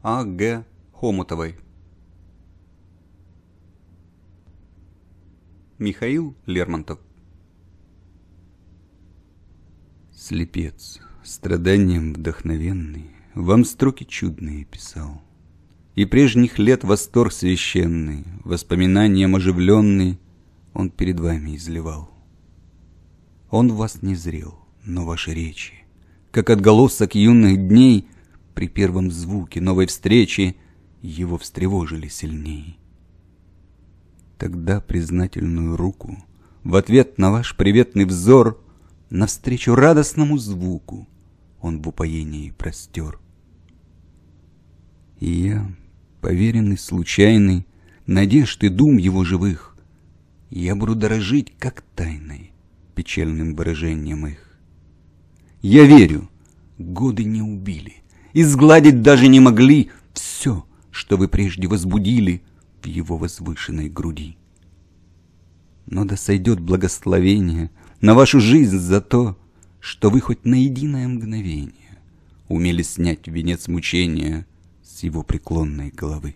А. Г. Хомутовой. Михаил Лермонтов Слепец, страданием вдохновенный, Вам строки чудные писал. И прежних лет восторг священный, Воспоминанием оживленный, Он перед вами изливал. Он в вас не зрел, но ваши речи, Как отголосок юных дней — при первом звуке новой встречи его встревожили сильнее. Тогда признательную руку в ответ на ваш приветный взор навстречу радостному звуку он в упоении простер. И я, поверенный, случайный, надежд и дум его живых, я буду дорожить, как тайной, печальным выражением их. Я верю, годы не убили — и сгладить даже не могли все, что вы прежде возбудили в его возвышенной груди. Но да сойдет благословение на вашу жизнь за то, что вы хоть на единое мгновение умели снять венец мучения с его преклонной головы.